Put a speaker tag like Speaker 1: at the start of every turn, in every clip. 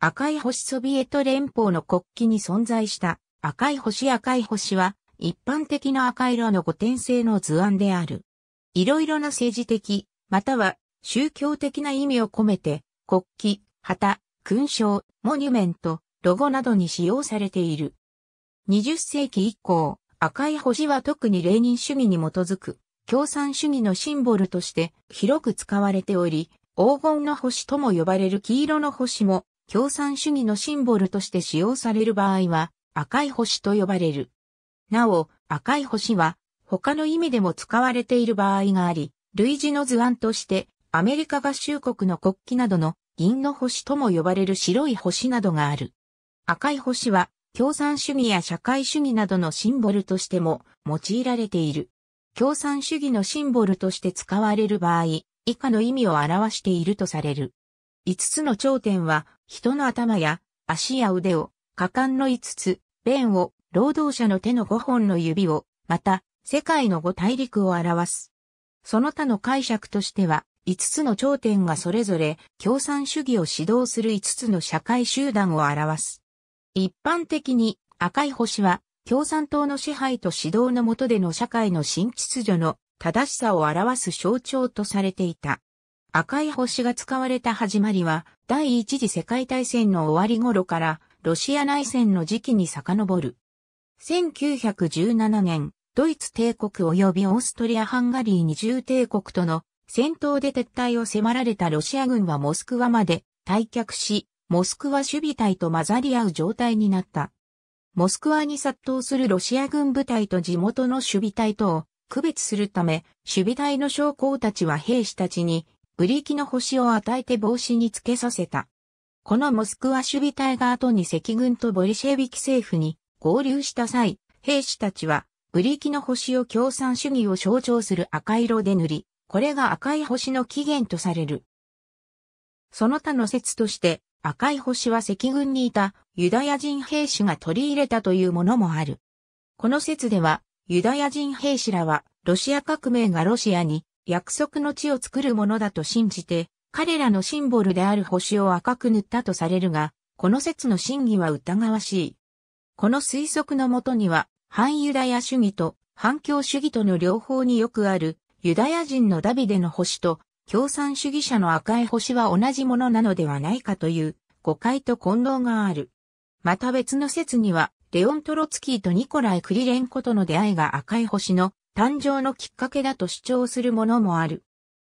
Speaker 1: 赤い星ソビエト連邦の国旗に存在した赤い星赤い星は一般的な赤色の五点星の図案である。いろいろな政治的、または宗教的な意味を込めて国旗、旗、勲章、モニュメント、ロゴなどに使用されている。20世紀以降、赤い星は特にレーニン主義に基づく共産主義のシンボルとして広く使われており、黄金の星とも呼ばれる黄色の星も共産主義のシンボルとして使用される場合は、赤い星と呼ばれる。なお、赤い星は、他の意味でも使われている場合があり、類似の図案として、アメリカ合衆国の国旗などの銀の星とも呼ばれる白い星などがある。赤い星は、共産主義や社会主義などのシンボルとしても用いられている。共産主義のシンボルとして使われる場合、以下の意味を表しているとされる。5つの頂点は人の頭や足や腕を、果敢の5つ、弁を、労働者の手の5本の指を、また、世界の5大陸を表す。その他の解釈としては、5つの頂点がそれぞれ共産主義を指導する5つの社会集団を表す。一般的に赤い星は共産党の支配と指導の下での社会の新秩序の正しさを表す象徴とされていた。赤い星が使われた始まりは、第一次世界大戦の終わり頃から、ロシア内戦の時期に遡る。1917年、ドイツ帝国及びオーストリア・ハンガリー二重帝国との戦闘で撤退を迫られたロシア軍はモスクワまで退却し、モスクワ守備隊と混ざり合う状態になった。モスクワに殺到するロシア軍部隊と地元の守備隊とを区別するため、守備隊の将校たちは兵士たちにブリキの星を与えて帽子につけさせた。このモスクワ守備隊が後に赤軍とボリシェビキ政府に合流した際、兵士たちはブリキの星を共産主義を象徴する赤色で塗り、これが赤い星の起源とされる。その他の説として、赤い星は赤軍にいたユダヤ人兵士が取り入れたというものもある。この説では、ユダヤ人兵士らは、ロシア革命がロシアに約束の地を作るものだと信じて、彼らのシンボルである星を赤く塗ったとされるが、この説の真偽は疑わしい。この推測のもとには、反ユダヤ主義と反共主義との両方によくある、ユダヤ人のダビデの星と共産主義者の赤い星は同じものなのではないかという誤解と混同がある。また別の説には、レオン・トロツキーとニコライ・クリレンコとの出会いが赤い星の誕生のきっかけだと主張するものもある。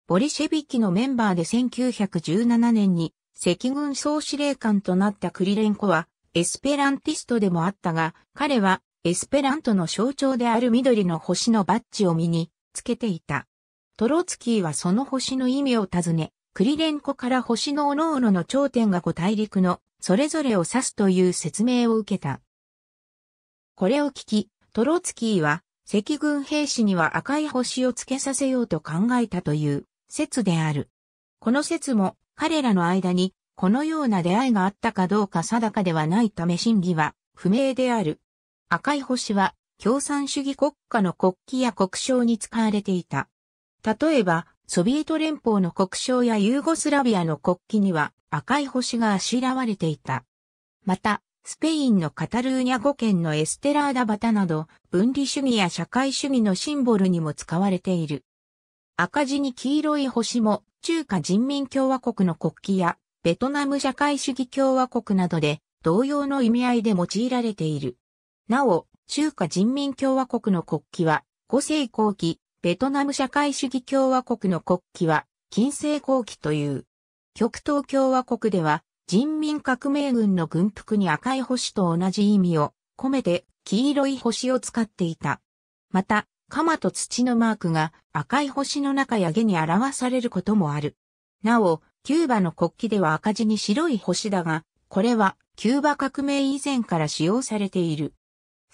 Speaker 1: ボリシェビキのメンバーで1917年に赤軍総司令官となったクリレンコはエスペランティストでもあったが、彼はエスペラントの象徴である緑の星のバッジを身につけていた。トロツキーはその星の意味を尋ね、クリレンコから星の各々の頂点が5大陸のそれぞれを指すという説明を受けた。これを聞き、トロツキーは赤軍兵士には赤い星をつけさせようと考えたという説である。この説も彼らの間にこのような出会いがあったかどうか定かではないため真偽は不明である。赤い星は共産主義国家の国旗や国章に使われていた。例えば、ソビエト連邦の国章やユーゴスラビアの国旗には赤い星があしらわれていた。また、スペインのカタルーニャ語圏のエステラーダバタなど、分離主義や社会主義のシンボルにも使われている。赤字に黄色い星も、中華人民共和国の国旗や、ベトナム社会主義共和国などで、同様の意味合いで用いられている。なお、中華人民共和国の国旗は、五世後期、ベトナム社会主義共和国の国旗は、金星後期という。極東共和国では、人民革命軍の軍服に赤い星と同じ意味を込めて黄色い星を使っていた。また、鎌と土のマークが赤い星の中や下に表されることもある。なお、キューバの国旗では赤字に白い星だが、これはキューバ革命以前から使用されている。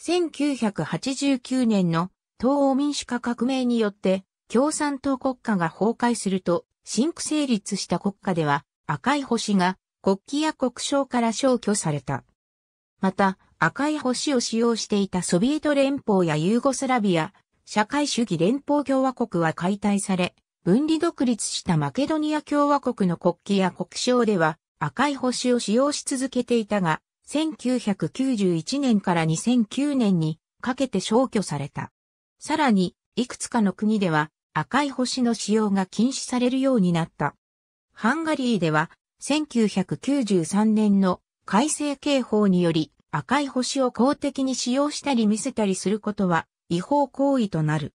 Speaker 1: 1989年の東欧民主化革命によって共産党国家が崩壊すると、新区成立した国家では赤い星が国旗や国章から消去された。また、赤い星を使用していたソビエト連邦やユーゴスラビア、社会主義連邦共和国は解体され、分離独立したマケドニア共和国の国旗や国章では赤い星を使用し続けていたが、1991年から2009年にかけて消去された。さらに、いくつかの国では赤い星の使用が禁止されるようになった。ハンガリーでは1993年の改正刑法により赤い星を公的に使用したり見せたりすることは違法行為となる。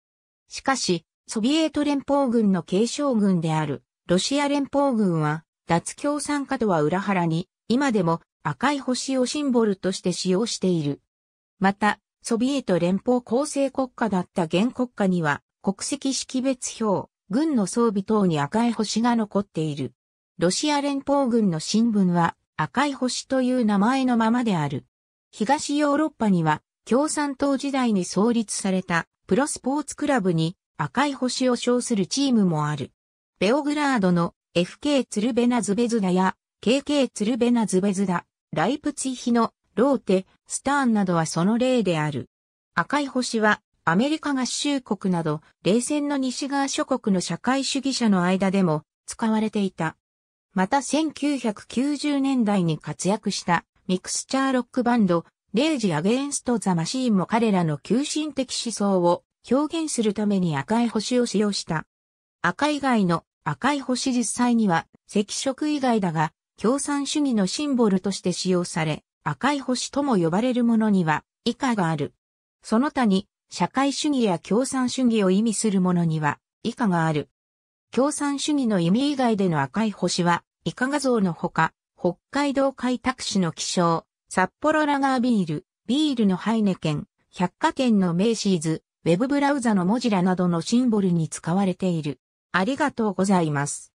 Speaker 1: しかし、ソビエト連邦軍の継承軍であるロシア連邦軍は脱共産化とは裏腹に今でも赤い星をシンボルとして使用している。また、ソビエト連邦構成国家だった現国家には国籍識別表、軍の装備等に赤い星が残っている。ロシア連邦軍の新聞は赤い星という名前のままである。東ヨーロッパには共産党時代に創立されたプロスポーツクラブに赤い星を称するチームもある。ベオグラードの FK ツルベナズベズダや KK ツルベナズベズダ、ライプツィヒのローテ、スターンなどはその例である。赤い星はアメリカ合衆国など冷戦の西側諸国の社会主義者の間でも使われていた。また1990年代に活躍したミクスチャーロックバンド、レイジ・アゲンスト・ザ・マシーンも彼らの急進的思想を表現するために赤い星を使用した。赤以外の赤い星実際には赤色以外だが共産主義のシンボルとして使用され赤い星とも呼ばれるものには以下がある。その他に社会主義や共産主義を意味するものには以下がある。共産主義の意味以外での赤い星は、以下画像のほか、北海道開拓市の気象、札幌ラガービール、ビールのハイネケン、百貨店のメイシーズ、ウェブブラウザの文字らなどのシンボルに使われている。ありがとうございます。